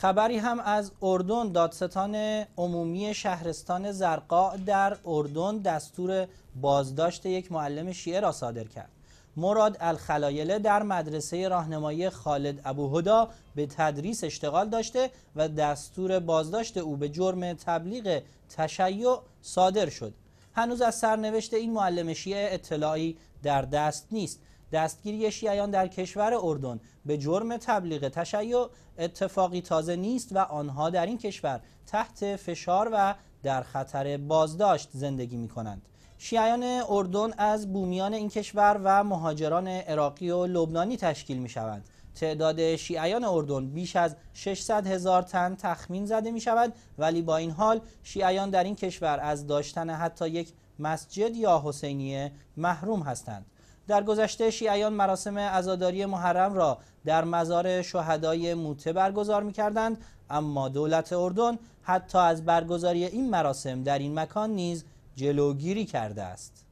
خبری هم از اردن دادستان عمومی شهرستان زرقا در اردن دستور بازداشت یک معلم شیعه را صادر کرد مراد الخلایله در مدرسه راهنمایی خالد ابو هدا به تدریس اشتغال داشته و دستور بازداشت او به جرم تبلیغ تشیع صادر شد هنوز از سرنوشت این معلم شیعه اطلاعی در دست نیست دستگیری شیعیان در کشور اردن به جرم تبلیغ تشیع اتفاقی تازه نیست و آنها در این کشور تحت فشار و در خطر بازداشت زندگی می کنند. شیعیان اردن از بومیان این کشور و مهاجران عراقی و لبنانی تشکیل می شوند. تعداد شیعیان اردن بیش از 600 هزار تن تخمین زده می شود ولی با این حال شیعیان در این کشور از داشتن حتی یک مسجد یا حسینیه محروم هستند. در گذشته شیعیان مراسم عزاداری محرم را در مزار شهدای موته برگزار می کردند اما دولت اردن حتی از برگزاری این مراسم در این مکان نیز جلوگیری کرده است